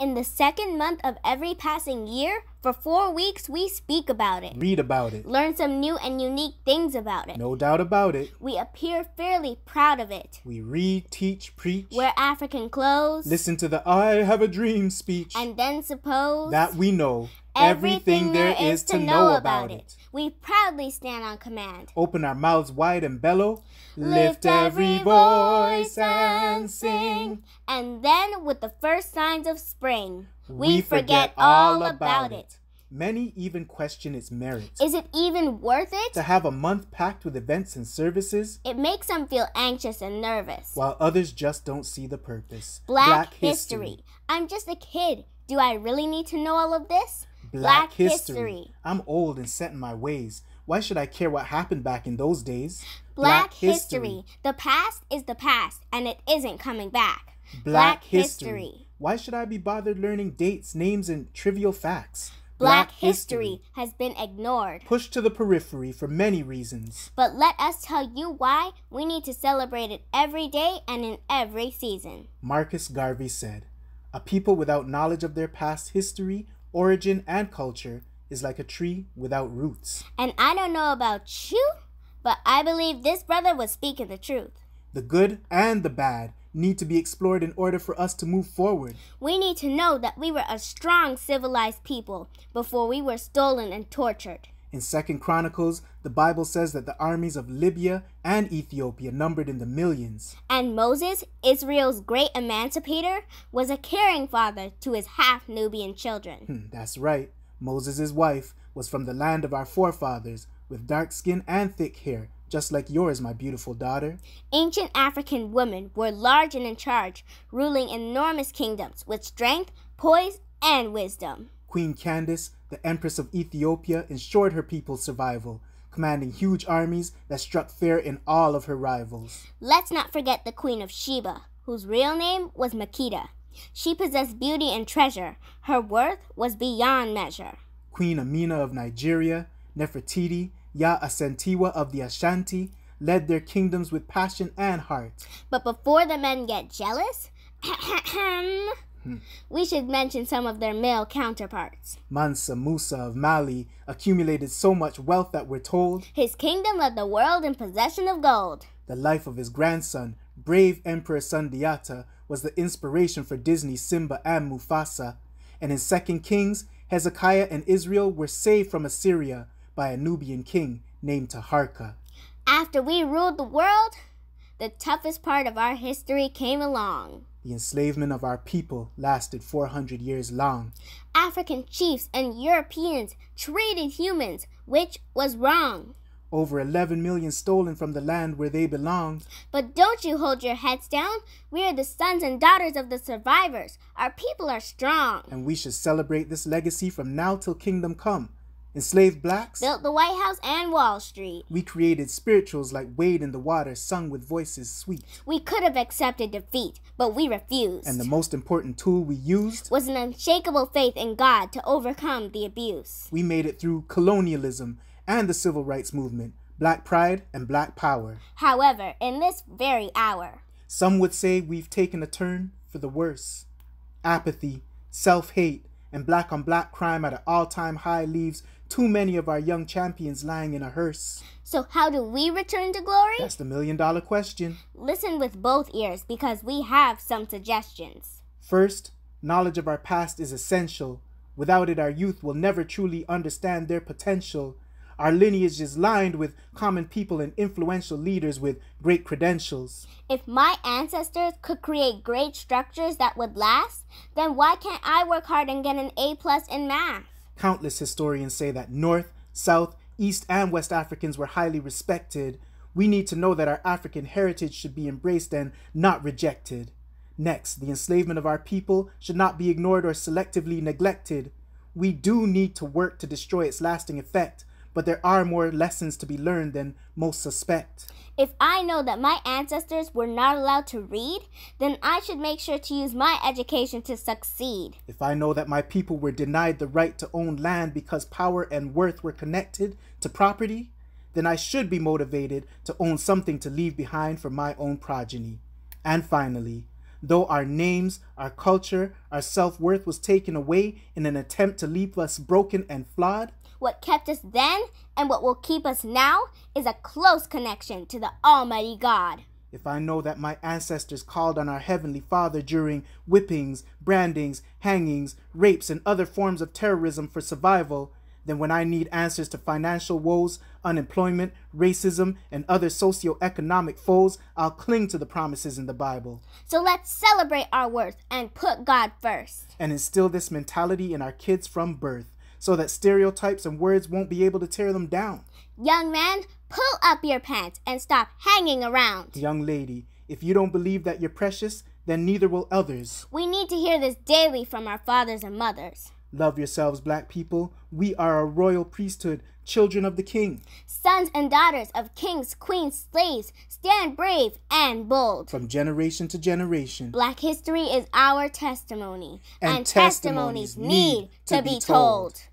In the second month of every passing year, for four weeks, we speak about it. Read about it. Learn some new and unique things about it. No doubt about it. We appear fairly proud of it. We read, teach, preach. Wear African clothes. Listen to the I have a dream speech. And then suppose that we know everything there is to know about it. We proudly stand on command. Open our mouths wide and bellow. Lift every voice and sing. And then, with the first signs of spring, we forget all about it. Many even question its merit. Is it even worth it? To have a month packed with events and services? It makes some feel anxious and nervous. While others just don't see the purpose. Black, Black history. history. I'm just a kid. Do I really need to know all of this? Black, Black history. history. I'm old and set in my ways. Why should I care what happened back in those days? Black, Black history. history. The past is the past and it isn't coming back. Black, Black history. history. Why should I be bothered learning dates, names, and trivial facts? Black history has been ignored, pushed to the periphery for many reasons. But let us tell you why we need to celebrate it every day and in every season. Marcus Garvey said, A people without knowledge of their past history origin, and culture is like a tree without roots. And I don't know about you, but I believe this brother was speaking the truth. The good and the bad need to be explored in order for us to move forward. We need to know that we were a strong, civilized people before we were stolen and tortured. In Second Chronicles, the Bible says that the armies of Libya and Ethiopia numbered in the millions. And Moses, Israel's great emancipator, was a caring father to his half Nubian children. Hmm, that's right. Moses' wife was from the land of our forefathers, with dark skin and thick hair, just like yours, my beautiful daughter. Ancient African women were large and in charge, ruling enormous kingdoms with strength, poise, and wisdom. Queen Candace, the Empress of Ethiopia, ensured her people's survival, commanding huge armies that struck fear in all of her rivals. Let's not forget the Queen of Sheba, whose real name was Makeda. She possessed beauty and treasure. Her worth was beyond measure. Queen Amina of Nigeria, Nefertiti, Ya Asentiwa of the Ashanti, led their kingdoms with passion and heart. But before the men get jealous, We should mention some of their male counterparts. Mansa Musa of Mali accumulated so much wealth that we're told his kingdom led the world in possession of gold. The life of his grandson, brave Emperor Sundiata, was the inspiration for Disney's Simba and Mufasa. And in Second Kings, Hezekiah and Israel were saved from Assyria by a Nubian king named Taharka. After we ruled the world, the toughest part of our history came along. The enslavement of our people lasted 400 years long. African chiefs and Europeans traded humans, which was wrong. Over 11 million stolen from the land where they belonged. But don't you hold your heads down. We are the sons and daughters of the survivors. Our people are strong. And we should celebrate this legacy from now till kingdom come Enslaved blacks built the White House and Wall Street. We created spirituals like Wade in the Water, sung with voices sweet. We could have accepted defeat, but we refused. And the most important tool we used was an unshakable faith in God to overcome the abuse. We made it through colonialism and the civil rights movement, black pride and black power. However, in this very hour, some would say we've taken a turn for the worse. Apathy, self hate, and black on black crime at an all time high leaves too many of our young champions lying in a hearse. So, how do we return to glory? That's the million dollar question. Listen with both ears because we have some suggestions. First, knowledge of our past is essential. Without it, our youth will never truly understand their potential our lineage is lined with common people and influential leaders with great credentials. If my ancestors could create great structures that would last, then why can't I work hard and get an A plus in math? Countless historians say that North, South, East, and West Africans were highly respected. We need to know that our African heritage should be embraced and not rejected. Next, the enslavement of our people should not be ignored or selectively neglected. We do need to work to destroy its lasting effect but there are more lessons to be learned than most suspect. If I know that my ancestors were not allowed to read, then I should make sure to use my education to succeed. If I know that my people were denied the right to own land because power and worth were connected to property, then I should be motivated to own something to leave behind for my own progeny. And finally, though our names, our culture, our self worth was taken away in an attempt to leave us broken and flawed, what kept us then and what will keep us now is a close connection to the Almighty God. If I know that my ancestors called on our Heavenly Father during whippings, brandings, hangings, rapes, and other forms of terrorism for survival, then when I need answers to financial woes, unemployment, racism, and other socio-economic foes, I'll cling to the promises in the Bible. So let's celebrate our worth and put God first. And instill this mentality in our kids from birth so that stereotypes and words won't be able to tear them down. Young man, pull up your pants and stop hanging around. Young lady, if you don't believe that you're precious, then neither will others. We need to hear this daily from our fathers and mothers. Love yourselves, black people. We are a royal priesthood, children of the king. Sons and daughters of kings, queens, slaves, stand brave and bold. From generation to generation. Black history is our testimony, and, and testimonies, testimonies, need to, to be, told. told.